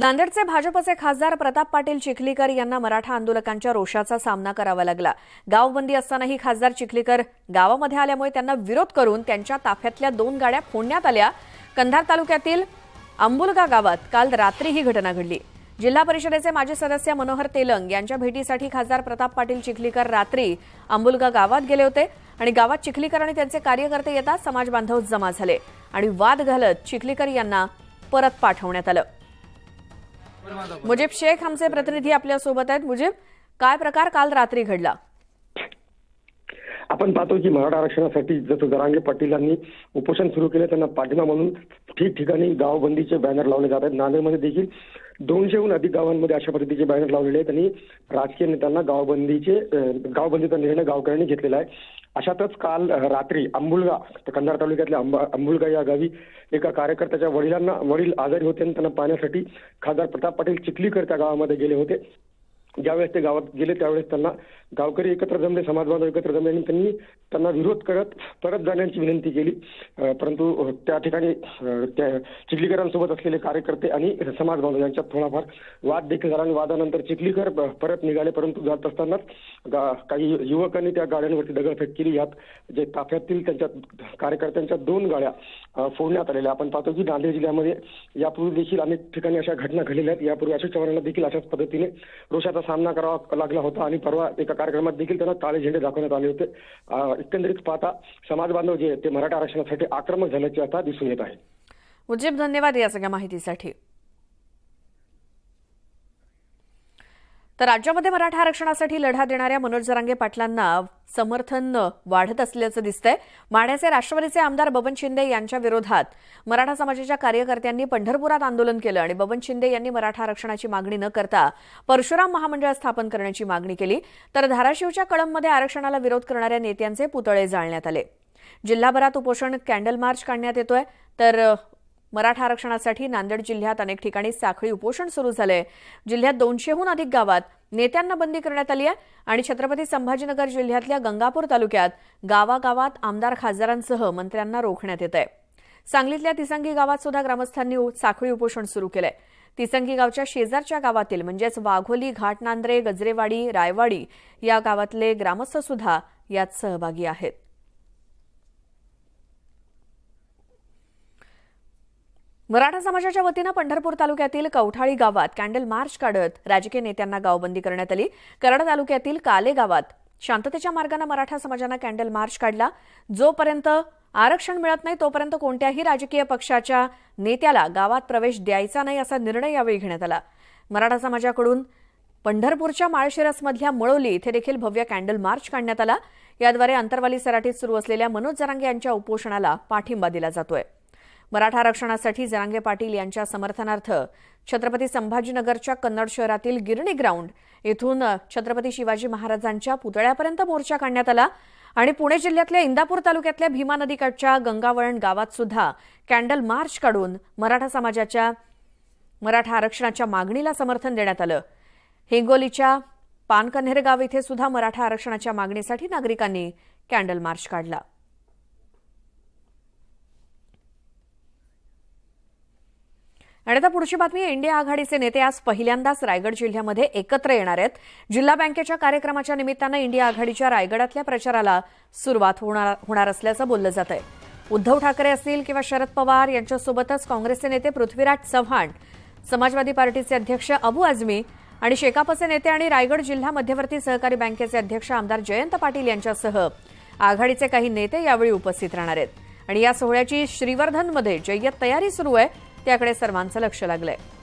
नांदेडचे भाजपचे खासदार प्रताप पाटील चिखलीकर यांना मराठा आंदोलकांच्या रोषाचा सामना करावा लागला गावबंदी असतानाही खासदार चिखलीकर गावामध्ये आल्यामुळे त्यांना विरोध करून त्यांच्या ताफ्यातल्या दोन गाड्या फोडण्यात आल्या कंधार तालुक्यातील आंबुलगा गावात काल रात्री ही घटना घडली जिल्हा परिषदेचे माजी सदस्य मनोहर तेलंग यांच्या भेटीसाठी खासदार प्रताप पाटील चिखलीकर रात्री आंबुलगा गावात गेले होते आणि गावात चिखलीकर आणि त्यांचे कार्यकर्ते येतात समाज बांधव जमा झाले आणि वाद घालत चिखलीकर यांना परत पाठवण्यात आलं मुजीब शेख आमचे प्रतिनिधी आपल्या सोबत आहेत मुजीब काय प्रकार काल रात्री घडला आपण पाहतो की मराठा आरक्षणासाठी जसं पाटील यांनी उपोषण सुरू केलं त्यांना पाठिंबा म्हणून ठिकठिकाणी गावबंदीचे बॅनर लावले जात आहेत नांदेडमध्ये देखील दोनशेहून अधिक गावांमध्ये अशा पद्धतीचे बॅनर लावलेले आहेत आणि राजकीय नेत्यांना गावबंदीचे गावबंदीचा निर्णय गावकऱ्यांनी घेतलेला आहे अशातच काल रात्री अंबुलगा कंधार तालुक्यातल्या अंबा अंबुलगा या गावी एका कार्यकर्त्याच्या वडिलांना वडील आजारी होते आणि त्यांना पाहण्यासाठी खासदार प्रताप पाटील चिखलीकर त्या गावामध्ये गेले होते ज्यावेळेस ते गावात गेले त्यावेळेस त्यांना गावकरी एकत्र जमले बांधव एकत्र जमले आणि त्यांनी त्यांना विरोध करत परत जाण्याची विनंती केली परंतु त्या ठिकाणी त्या चिखलीकरांसोबत असलेले कार्यकर्ते आणि बांधव यांच्यात थोडाफार वाद देखील झाला आणि वादानंतर चिखलीकर परत निघाले परंतु जात असतानाच काही युवकांनी त्या गाड्यांवरती दगडफेक केली यात जे ताफ्यातील त्यांच्या कार्यकर्त्यांच्या दोन गाड्या फोडण्यात आलेल्या आपण पाहतो की नांदेड जिल्ह्यामध्ये यापूर्वी देखील अनेक ठिकाणी अशा घटना घडलेल्या आहेत यापूर्वी अशोक चव्हाणांना देखील अशाच पद्धतीने रोषात सामना करावा लागला होता आणि परवा एका कार्यक्रमात देखील त्यांना काळे झेंडे दाखवण्यात आले होते एकंदरीत पाहता समाज बांधव जे ते मराठा आरक्षणासाठी आक्रमक झाल्याचे आता दिसून येत आहे मुजीब धन्यवाद या सगळ्या माहितीसाठी तर राज्यामध्ये मराठा आरक्षणासाठी लढा देणाऱ्या मनोज जरांगे पाटलांना समर्थन वाढत असल्याचं दिसतंय माढ्याचे राष्ट्रवादीचे आमदार बबन शिंदे यांच्या विरोधात मराठा समाजाच्या कार्यकर्त्यांनी पंढरपुरात आंदोलन केलं आणि बबन शिंदे यांनी मराठा आरक्षणाची मागणी न करता परशुराम महामंडळ स्थापन करण्याची मागणी केली तर धाराशिवच्या कळंबमध्ये आरक्षणाला विरोध करणाऱ्या नेत्यांचे पुतळे जाळण्यात आले जिल्हाभरात उपोषण कॅन्डल मार्च काढण्यात येतोय तर मराठा आरक्षणासाठी नांदेड जिल्ह्यात अनेक ठिकाणी साखळी उपोषण सुरू झालंय जिल्ह्यात दोनशेहून अधिक गावात नेत्यांना बंदी करण्यात आली आहे आणि छत्रपती संभाजीनगर जिल्ह्यातल्या गंगापूर तालुक्यात गावागावात आमदार खासदारांसह मंत्र्यांना रोखण्यात येत आहे सांगलीतल्या तिसंगी गावात सुद्धा ग्रामस्थांनी साखळी उपोषण सुरू केलंय तिसंगी गावच्या शेजारच्या गावातील म्हणजेच वाघोली घाटनांद्रे गजरेवाडी रायवाडी या गावातले ग्रामस्थ सुद्धा यात सहभागी आहेत मराठा समाजाच्या वतीनं पंढरपूर तालुक्यातील कवठाळी गावात कॅन्डल मार्च काढत राजकीय नेत्यांना गावबंदी करण्यात आली कराड तालुक्यातील काले गावात शांततेच्या मार्गाने मराठा समाजानं कॅन्डल मार्च काढला जोपर्यंत आरक्षण मिळत नाही तोपर्यंत कोणत्याही राजकीय पक्षाच्या नेत्याला गावात प्रवेश द्यायचा नाही असा निर्णय यावेळी घेण्यात आला मराठा समाजाकडून पंढरपूरच्या माळशिरसमधल्या मळोली इथे देखील भव्य कॅन्डल मार्च काढण्यात आला याद्वारे अंतरवाली सराठीत सुरू असलेल्या मनोज जरांगे यांच्या उपोषणाला पाठिंबा दिला जातोय मराठा आरक्षणासाठी जरांगे पाटील यांच्या समर्थनार्थ छत्रपती संभाजीनगरच्या कन्नड शहरातील गिरणी ग्राउंड येथून छत्रपती शिवाजी महाराजांच्या पुतळ्यापर्यंत मोर्चा काढण्यात आला आणि पुणे जिल्ह्यातल्या इंदापूर तालुक्यातल्या भीमा नदीकाठच्या गंगावळण गावात सुद्धा कॅन्डल मार्च काढून मराठा समाजाच्या मराठा आरक्षणाच्या मागणीला समर्थन देण्यात आलं हिंगोलीच्या पानकन्हेर गाव इथे सुद्धा मराठा आरक्षणाच्या मागणीसाठी नागरिकांनी कॅन्डल मार्च काढला आणि आता पुढची बातमी इंडिया आघाडीचे नेते आज पहिल्यांदाच रायगड जिल्ह्यामध्ये एकत्र येणार आहेत जिल्हा बँकेच्या कार्यक्रमाच्या निमित्तानं इंडिया आघाडीच्या रायगडातल्या प्रचाराला सुरुवात होणार होणार असल्याचं बोललं जात आहे उद्धव ठाकरे असतील किंवा शरद पवार यांच्यासोबतच काँग्रेसचे नेते पृथ्वीराज चव्हाण समाजवादी पार्टीचे अध्यक्ष अबू आझमी आणि शेकापचे नेते आणि रायगड जिल्हा मध्यवर्ती सहकारी बँकेचे अध्यक्ष आमदार जयंत पाटील यांच्यासह आघाडीचे काही नेते यावेळी उपस्थित राहणार आहेत आणि या सोहळ्याची श्रीवर्धनमध्ये जय्यत तयारी सुरू आहे त्याकडे सर्वांचं लक्ष लागलंय